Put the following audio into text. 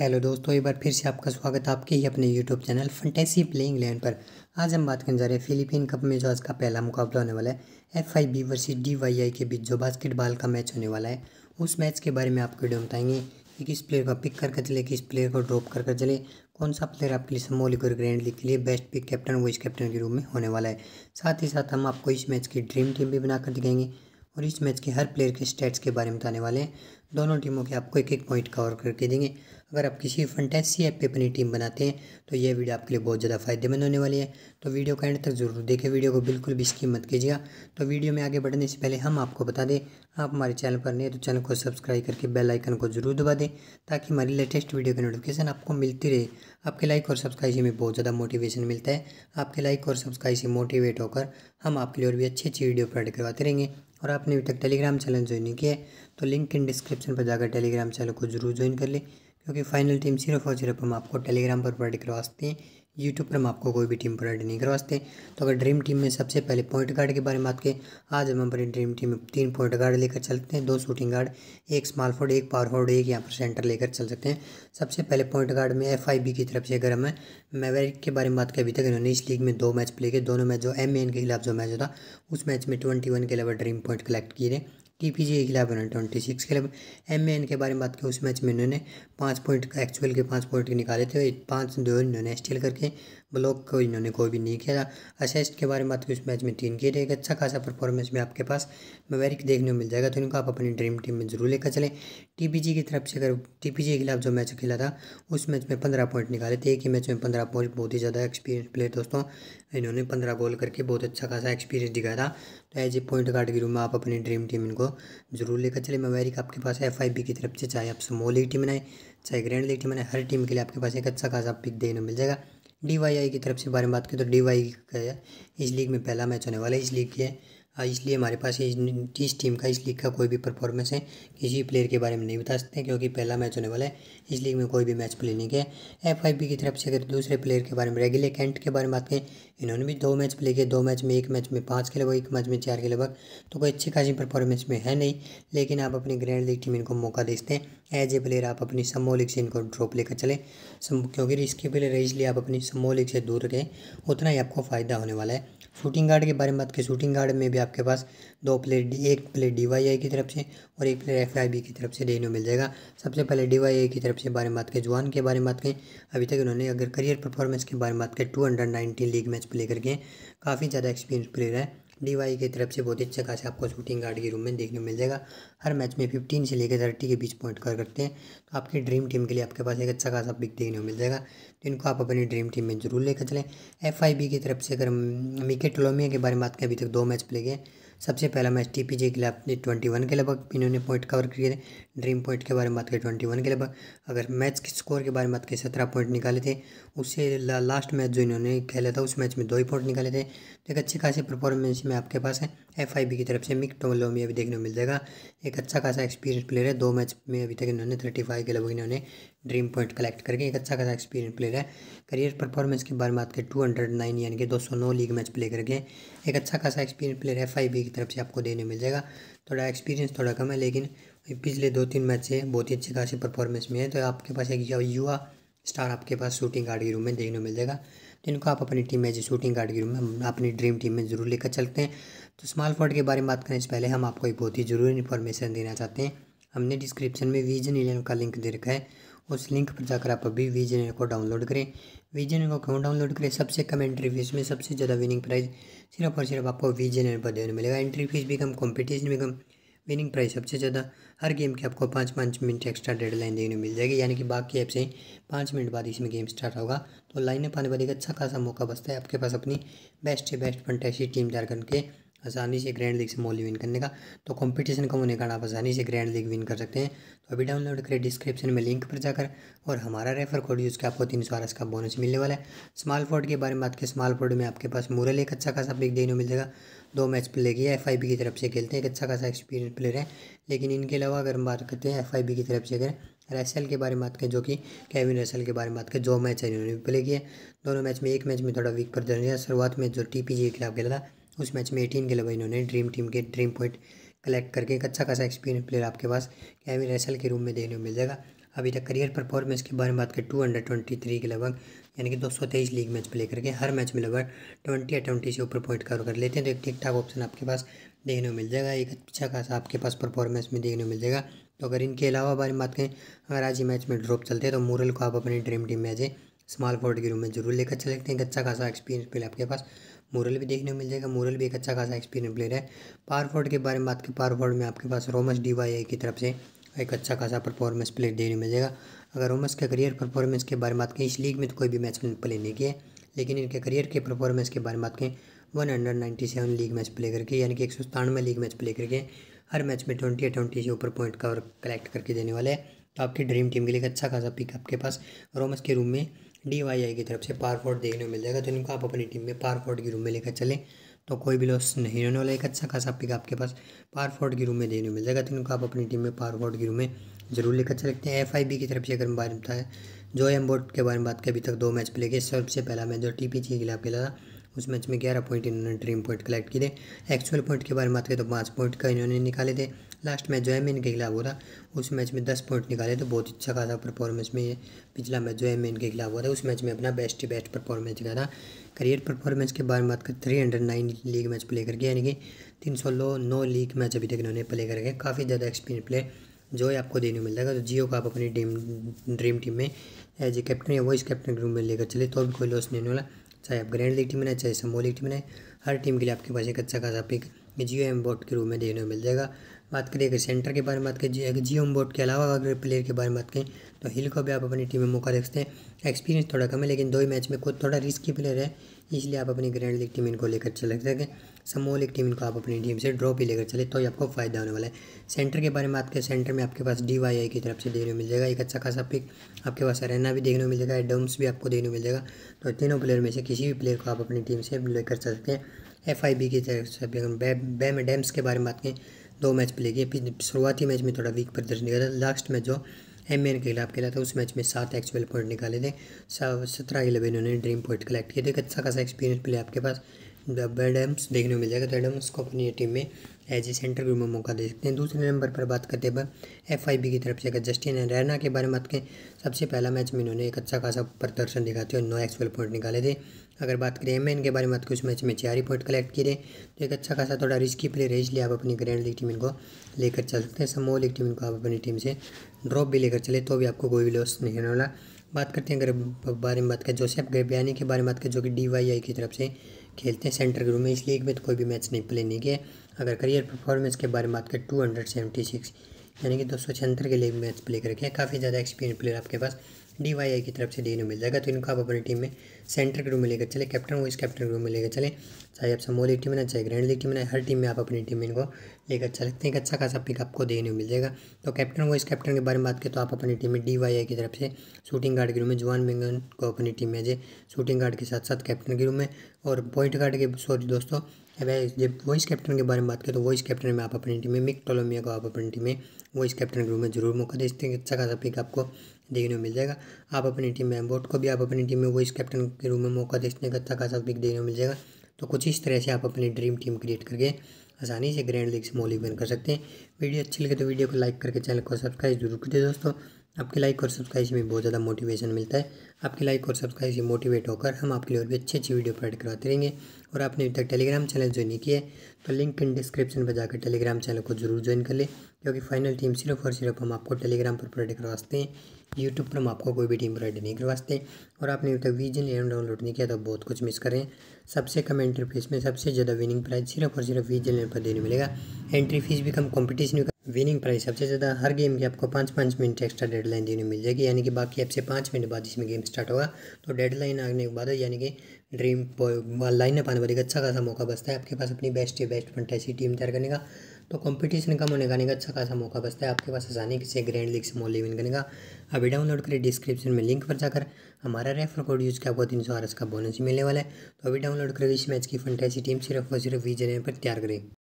hello दोस्तों एक बार फिर से आपका स्वागत है आपके ही अपने YouTube channel fantasy playing land पर आज हम बात करने जा रहे हैं फिलीपीन कप में जो आज का पहला मुकाबला होने वाला है F I B versus D Y I के बीच जो बास्केटबॉल का मैच होने वाला है उस मैच के बारे में आपको वीडियो बताएंगे कि किस प्लेयर को पिक करके चले किस प्लेयर को ड्रॉप करके चले कौन सा प्लेयर आपके लिए सम्मोलिक और ग्रैंड लीग के लिए बेस्ट पिक कैप्टन वो इस कैप्टन के रूप में होने वाला है साथ ही साथ हम आपको इस मैच की ड्रीम टीम भी बनाकर दिखाएंगे और इस मैच के हर प्लेयर के स्टेट्स के बारे में बताने वाले हैं दोनों टीमों के आपको एक एक पॉइंट कवर करके देंगे अगर आप किसी फंटेसी ऐप पे अपनी टीम बनाते हैं तो यह वीडियो आपके लिए बहुत ज़्यादा फायदेमंद होने वाली है तो वीडियो का एंड तक जरूर देखें वीडियो को बिल्कुल भी इसकी मत कीजिएगा तो वीडियो में आगे बढ़ने से पहले हम आपको बता दें आप हमारे चैनल पर नहीं तो चैनल को सब्सक्राइब करके बेल आइकन को जरूर दबा दें ताकि हमारी लेटेस्ट वीडियो की नोटिफिकेशन आपको मिलती रहे आपके लाइक और सब्सक्राइब से हमें बहुत ज़्यादा मोटिवेशन मिलता है आपके लाइक और सब्सक्राइब से मोटिवेट होकर हम आपके लिए और भी अच्छी अच्छी वीडियो अपलोड करवाते रहेंगे और आपने अभी तक टेलीग्राम चैनल ज्वाइन नहीं किया है तो लिंक इन डिस्क्रिप्शन पर जाकर टेलीग्राम चैनल को जरूर ज्वाइन कर लें क्योंकि फाइनल टीम सिर्फ और सिर्फ हम आपको टेलीग्राम पर प्रोवाइड करवा सकते हैं यूट्यूब पर हम आपको कोई भी टीम प्रोवाइड नहीं करवा सकते तो अगर ड्रीम टीम में सबसे पहले पॉइंट गार्ड के बारे में बात करें आज हम अपनी ड्रीम टीम में तीन पॉइंट गार्ड लेकर चलते हैं दो शूटिंग गार्ड एक स्मॉल फोर्ड एक पावर फोर्ड एक यहाँ पर सेंटर लेकर चल सकते हैं सबसे पहले पॉइंट गार्ड में एफ की तरफ से अगर हमें मेवेरिक के बारे में बात करें अभी तक इन्होंने इस लीग में दो मैच प्ले किए दोनों मैच जो एम के खिलाफ जो मैच होता उस मैच में ट्वेंटी के अलावा ड्रीम पॉइंट कलेक्ट किए T P G eleven hundred twenty six के लिए एम ए एन के बारे में बात की उस मैच में इन्होंने पाँच पॉइंट एक्चुअल के पाँच पॉइंट निकाले थे पाँच दो इन्होंने स्टील करके ब्लॉक को इन्होंने कोई भी नहीं खेला असिस्ट के बारे में बात की उस मैच में तीन किए थे एक अच्छा खासा परफॉर्मेंस में आपके पास मेवेरिक देखने को मिल जाएगा तो इनको आप अपनी ड्रीम टीम में जरूर लेकर चलें टीपीजी की तरफ से अगर टीपीजी के खिलाफ जो मैच खेला था उस मैच में पंद्रह पॉइंट निकाले थे एक ही मैच में पंद्रह पॉइंट बहुत ही ज़्यादा एक्सपीरियंस प्लेयर दोस्तों इन्होंने पंद्रह गोल करके बहुत अच्छा खासा एक्सपीरियंस दिखाया था तो एज ए पॉइंट गार्ड के रूम में आप अपनी ड्रीम टीम इनको जरूर लेकर चले मेवेरिक आपके पास एफ आई बी की तरफ से चाहे आप स्मॉल लीग टीम बनाए चाहे ग्रैंड लीग टीम बनाए हर टीम के लिए आपके पास एक अच्छा खासा पिक देखने मिल जाएगा डी वाई आई की तरफ से बारे में बात की तो डी वाई का इस लीग में पहला मैच होने वाला है इस लीग के हाँ, इसलिए हमारे पास इस टीम का इस लीग का कोई भी परफॉर्मेंस है किसी प्लेयर के बारे में नहीं बता सकते क्योंकि पहला मैच होने वाला है इस लीग में कोई भी मैच प्ले नहीं किया एफ आई बी की तरफ से अगर दूसरे प्लेयर के बारे में रेगुलर कैंट के बारे में बात करें इन्होंने भी दो मैच प्ले किए दो मैच में एक मैच में पाँच के लगभग एक मैच में चार के लगभग तो कोई अच्छी खासी परफॉर्मेंस में है नहीं लेकिन आप अपनी ग्रैंड लीग टीम इनको मौका दे सकते हैं एज ए प्लेयर आप अपनी समो लीग से इनको ड्रॉप लेकर चलें क्योंकि रिस्की प्लेयर है इसलिए आप अपनी समो लीग से दूर रहें उतना ही आपको फ़ायदा होने वाला है शूटिंग गार्ड के बारे में बात करें शूटिंग गार्ड में भी आपके पास दो प्लेयर डी एक प्लेयर डी वाई आई की तरफ से और एक प्लेयर एफ आई बी की तरफ से देखने मिल जाएगा सबसे पहले डी वाई आई की तरफ से बारे में बात करें जवान के बारे में बात करें अभी तक इन्होंने अगर करियर परफॉर्मेंस के बारे में बात करें two hundred nineteen league match play करके काफ़ी ज़्यादा एक्सपीरियंस प्लेयर है डी e की तरफ से बहुत अच्छा खासा आपको शूटिंग गार्ड के रूम में देखने को मिल जाएगा हर मैच में फिफ्टीन से लेकर थर्टी के बीच पॉइंट कर करते हैं तो आपकी ड्रीम टीम के लिए आपके पास एक अच्छा खासा पिक देखने को मिल जाएगा तो आप अपनी ड्रीम टीम में जरूर लेकर चलें एफ की तरफ से अगर मिकेट टोलोमिया के बारे में बात करें अभी तक दो मैच प्ले गए सबसे पहला मैच टी पी जे के लिए ट्वेंटी वन के लगभग इन्होंने पॉइंट कवर किए थे ड्रीम पॉइंट के बारे में बात करें ट्वेंटी वन के लगभग अगर मैच के स्कोर के बारे में बात करें सत्रह पॉइंट निकाले थे उससे ला, लास्ट मैच जो इन्होंने खेला था उस मैच में दो ही पॉइंट निकाले थे एक अच्छी खासी परफॉर्मेंस में आपके पास है एफ आई बी की तरफ से मिक टोलोमी अभी देखने को मिल जाएगा एक अच्छा खासा एक्सपीरियंस प्लेयर है दो मैच में अभी तक इन्होंने थर्टी फाइव के लगभग इन्होंने ड्रीम पॉइंट कलेक्ट करके एक अच्छा खासा एक्सपीरियंस प्लेयर है करियर परफॉर्मेंस की बार बात करें टू हंड्रेड नाइन यानी कि दो सौ नौ लीग मैच प्ले करके एक अच्छा खासा एक्सपीरियंस प्लेयर है फाइव बी की तरफ से आपको देने मिल जाएगा थोड़ा एक्सपीरियंस थोड़ा कम है लेकिन पिछले दो तीन मैच से बहुत ही अच्छी खासी परफॉर्मेंस में है तो आपके पास एक युवा स्टार आपके पास शूटिंग गार्ड के रूम में देखने मिल जाएगा जिनको आप अपनी टीम में शूटिंग गार्ड के रूम में अपनी ड्रीम टीम में ज़रूर लेकर चलते हैं तो स्मॉल फोर्ड के बारे में बात करने से पहले हम आपको एक बहुत ही ज़रूरी इन्फॉर्मेशन देना चाहते हैं हमने डिस्क्रिप्शन में विजन इलेवन का लिंक दे रखा है उस लिंक पर जाकर आप अभी वीजनर को डाउनलोड करें वीजनर को क्यों डाउनलोड करें सबसे कम एंट्री फीस में सबसे ज़्यादा विनिंग प्राइज़ सिर्फ और सिर्फ आपको वीजनर पर देने मिलेगा एंट्री फीस भी कम कॉम्पिटिशन भी कम विनिंग प्राइस सबसे ज़्यादा हर गेम के आपको पाँच पाँच मिनट एक्स्ट्रा डेडलाइन देखने मिल जाएगी यानी कि बाकी ऐप से पाँच मिनट बाद इसमें गेम स्टार्ट होगा तो लाइन में पाने वाले एक अच्छा खासा मौका बचता है आपके पास अपनी बेस्ट से बेस्ट फंटेसी टीम तैयार करके आसानी से ग्रैंड लीग से मॉल विन करने का तो कंपटीशन कम होने का आप आसानी से ग्रैंड लीग विन कर सकते हैं तो अभी डाउनलोड करें डिस्क्रिप्शन में लिंक पर जाकर और हमारा रेफर कोड यूज़ के आपको तीन सौ का बोनस मिलने वाला है स्माल फोर्ड के बारे में बात करें स्माल फोर्ड में आपके पास मुरल एक अच्छा खासा पिक देखने को मिल जाएगा दो मैच प्ले किया एफ आई बी की तरफ से खेलते हैं एक अच्छा खासा एक्सपीरियंस प्लेयर है लेकिन इनके अलावा अगर हम बात करते हैं एफ आई बी की तरफ से अगर रैसल के बारे में बात करें जो कि केविन रसल के बारे में बात करें जो मैच है इन्होंने प्ले किया दोनों मैच में एक मैच में थोड़ा वीक प्रदर्शन किया शुरुआत में जो टी पी जी के खिलाफ खेला था उस मैच में एटीन के लिए इन्होंने ड्रीम टीम के ड्रीम पॉइंट कलेक्ट करके एक अच्छा खासा एक्सपीरियंस प्लेयर आपके पास कैविन रैसल के रूम में देखने को मिल जाएगा अभी तक करियर परफॉर्मेंस के बारे में बात करें टू हंड्रेड ट्वेंटी थ्री के लगभग यानी कि दो सौ तेईस लीग मैच प्ले करके हर मैच में लगभग ट्वेंटी या ट्वेंटी से ऊपर पॉइंट कवर कर लेते हैं तो एक ठीक ठाक ऑप्शन आपके पास देखने को मिल जाएगा एक अच्छा खासा आपके पास परफॉर्मेंस में देखने को मिल जाएगा तो अगर इनके अलावा बारे में बात करें अगर आज ही मैच में ड्रॉप चलते हैं तो मूरल को आप अपनी ड्रीम टीम में आज स्मॉल फोर्ड के रूम में जरूर लेकर चल सकते हैं एक अच्छा खासा एक्सपीरियंस प्लेयर आपके पास मोरल भी देखने को मिल जाएगा मोरल भी एक अच्छा खासा एक्सपीरियंस प्लेयर है पारफोर्ड के बारे में बात की पारफोर्ड में आपके पास रोमस डीवाई की तरफ से एक अच्छा खासा परफॉर्मेंस प्लेयर देखने मिल जाएगा अगर रोमस के करियर परफॉर्मेंस के बारे में बात करें इस लीग में तो कोई भी मैच प्ले नहीं किया लेकिन इनके करियर के परफॉर्मेंस के बारे में बात करें one hundred ninety seven league match play करके यानी कि एक सौ सतानवे लीग मैच प्ले करके हर मैच में ट्वेंटी या ट्वेंटी से ऊपर पॉइंट कवर कलेक्ट करके देने वाले हैं तो आपकी ड्रीम टीम के लिए एक अच्छा खासा पिक आपके पास रोमस के रूम में डी वाई आई की तरफ से पार फोर्ड देखने को मिल जाएगा तो इनको आप अपनी टीम में पार फोर्ड की रूम में लेकर चलें तो कोई भी लॉस नहीं होने वाला एक अच्छा खासा पिक आपके पास पार फोर्ड की रूम में देखने को मिल जाएगा तो इनको आप अपनी टीम में पार फोर्ड की रूम में जरूर लेकर चल सकते हैं एफ तो आई बी की तरफ से अगर बारे में बताया जो एम बोर्ड के बारे में बात की अभी तक दो मैच प्ले किए सबसे पहला मैच जो टी पी के खिलाफ खेला था उस मैच में ग्यारह पॉइंट इन्होंने ड्रीम पॉइंट कलेक्ट किए थे एक्चुअल पॉइंट के बारे में बात करें तो पाँच पॉइंट का इन्होंने निकाले थे लास्ट मैच जो है मेन के खिलाफ हुआ था उस मैच में दस पॉइंट निकाले तो बहुत अच्छा खासा परफॉर्मेंस में ये पिछला मैच जो है मेन के खिलाफ हुआ था उस मैच में अपना बेस्ट ही बेस्ट परफॉर्मेंस दिखाया था करियर परफॉर्मेंस के बारे में बात कर three hundred nine league match play करके यानी कि तीन सौ लो नौ लीग मैच अभी तक इन्होंने प्ले करके काफ़ी ज़्यादा एक्सपीरियंस प्लेयर जो है आपको देने मिलता है तो जियो का आप अपनी ड्रीम ड्रीम टीम में एज ए कैप्टन या वाइस कैप्टन के रूम में लेकर चले तो भी कोई लॉस नहीं होने वाला चाहे आप ग्रैंड लीग टीम बनाए चाहे समो लीग टीम बनाए हर टीम के लिए आपके पास एक अच्छा खासा पिक जियो एम बोर्ड के रूप में देखने को मिल जाएगा बात करिए अगर सेंटर के बारे में बात करिए अगर जियो एम बोर्ड के अलावा अगर प्लेयर के बारे में बात करें तो हिल को भी आप अपनी टीम में मौका देखते सकते हैं एक्सपीरियंस थोड़ा कम है लेकिन दो ही मैच में खुद थोड़ा रिस्की प्लेयर है इसलिए आप अपनी ग्रैंड लीग टीम इनको लेकर चले हैं समूह लीग टीम इनको आप अपनी टीम से ड्रॉप ही लेकर चले तो ही आपको फायदा होने वाला है सेंटर के बारे में आपके सेंटर में आपके पास डी वाई आई की तरफ से देखने को मिल जाएगा एक अच्छा खासा पिक आपके पास रहना भी देखने को मिल जाएगा डम्स भी आपको देखने को मिल जाएगा तो तीनों प्लेयर में से किसी भी प्लेयर को आप अपनी टीम से लेकर चल सकते हैं एफ आई बी की तरफ से बैम डैम्स के बारे में बात करें दो मैच प्ले किए शुरुआती मैच में थोड़ा वीक प्रदर्शन किया था लास्ट मैच जो एम एन खिलाफ खेला था उस मैच में सात एक्चुअल पॉइंट निकाले थे सत्रह इलेवन उन्होंने ड्रीम पॉइंट कलेक्ट किए थे अच्छा खासा एक्सपीरियंस प्ले आपके पास बेड एडम्स देखने को मिल जाएगा थर्ड एम्स को अपनी टीम में एज ए सेंटर ग्रुप में मौका दे सकते हैं दूसरे नंबर पर बात करते हैं एफ आई बी की तरफ से अगर जस्टिन रैना के बारे में बात करें सबसे पहला मैच में इन्होंने एक अच्छा खासा प्रदर्शन दिखाते हुए नौ एक्सवेल पॉइंट निकाले थे अगर बात करें एम एन के बारे में बात तो करें उस मैच में चार ही पॉइंट कलेक्ट किए तो एक अच्छा खासा थोड़ा रिस्की प्लेयर है इसलिए आप अपनी ग्रैंड लीग टीम इनको लेकर चल सकते हैं समोह लीग टीम इनको आप अपनी टीम से ड्रॉप भी लेकर चले तो भी आपको कोई भी लॉस नहीं होने वाला बात करते हैं अगर बारे में बात करें जोसेफ गैबियानी के बारे में बात करें जो कि डी वाई आई की तरफ से खेलते हैं सेंटर ग्रुप में इस लीग में तो कोई भी मैच नहीं प्ले नहीं किया अगर करियर परफॉर्मेंस के बारे में बात करें टू हंड्रेड सेवेंटी सिक्स यानी कि दो सौ छिहत्तर के लिए मैच प्ले करके काफ़ी ज़्यादा एक्सपीरियंस प्लेयर आपके पास डी वाई आई की तरफ से डी मिल जाएगा तो इनको आप अपनी टीम में सेंटर के रूम में लेकर चले कैप्टन वाइस कैप्टन के रूम में लेकर चले चाहे आप समोल टीम में ना चाहे ग्रैंड लीग टीम में ना हर टीम में आप अपनी टीम में इनको लेकर चल सकते हैं एक अच्छा खासा पिक आपको देने मिल जाएगा तो कैप्टन वाइस कैप्टन के बारे में बात करें तो आप अपनी टीम में डी वाई आई की तरफ से शूटिंग गार्ड के रूम में जवान बेंगन को अपनी टीम में शूटिंग गार्ड के साथ साथ कैप्टन के रूम में और पॉइंट गार्ड के सॉरी दोस्तों जब वॉइस कैप्टन के बारे में बात करें तो वॉइस कैप्टन में आप अपनी टीम में मिक टोलोमिया को आप अपनी टीम में वॉइस कैप्टन के रूप में जरूर मौका देते हैं अच्छा खासा पिक आपको देखने को मिल जाएगा आप अपनी टीम में एम्बोट को भी आप अपनी टीम में वॉइस कैप्टन के रूप में मौका देते हैं अच्छा खासा पिक देखने को मिल जाएगा तो कुछ इस तरह से आप अपनी ड्रीम टीम क्रिएट करके आसानी से ग्रैंड लीग से इवेंट कर सकते हैं वीडियो अच्छी लगे तो वीडियो को लाइक करके चैनल को सब्सक्राइब जरूर कर दे दोस्तों आपके लाइक और सब्सक्राइब से भी बहुत ज़्यादा मोटिवेशन मिलता है आपके लाइक और सब्सक्राइब से मोटिवेट होकर हम आपके लिए और भी अच्छी अच्छी वीडियो प्रोवाइड करवाते रहेंगे और आपने अभी तक टेलीग्राम चैनल ज्वाइन नहीं किया है तो लिंक इन डिस्क्रिप्शन पर जाकर टेलीग्राम चैनल को जरूर ज्वाइन कर लें क्योंकि फाइनल टीम सिर्फ और सिर्फ हम आपको टेलीग्राम पर प्रोवाइड करवाते हैं यूट्यूब पर हम आपको कोई भी टीम प्रोवाइड नहीं करवाते और आपने अभी तक वीजन एम डाउनलोड नहीं किया तो बहुत कुछ मिस करें सबसे कम एंट्री फीस में सबसे ज़्यादा विनिंग प्राइज सिर्फ और सिर्फ वीजन एम पर देने मिलेगा एंट्री फीस भी कम कॉम्पिटिशन विनिंग प्राइस सबसे ज़्यादा हर गेम की आपको पाँच पाँच मिनट एक्स्ट्रा डेडलाइन देने मिल जाएगी यानी कि बाकी आपसे पाँच मिनट बाद इसमें गेम स्टार्ट होगा तो डेडलाइन आने के बाद यानी कि ड्रीम लाइन लाइनअप आने वाली अच्छा खासा मौका बचता है आपके पास अपनी बेस्ट या बेस्ट फंटेसी टीम तैयार करने का तो कंपटीशन कम होने का अच्छा खासा मौका बचता है आपके पास आसानी से ग्रैंड लीग से मॉल इवेंट करने का अभी डाउनलोड करें डिस्क्रिप्शन में लिंक पर जाकर हमारा रेफर कोड यूज़ किया आपको तीन सौ आर का बोनस मिलने वाला है तो अभी डाउनलोड करें इस मैच की फंटेसी टीम सिर्फ और सिर्फ वीजन पर तैयार करें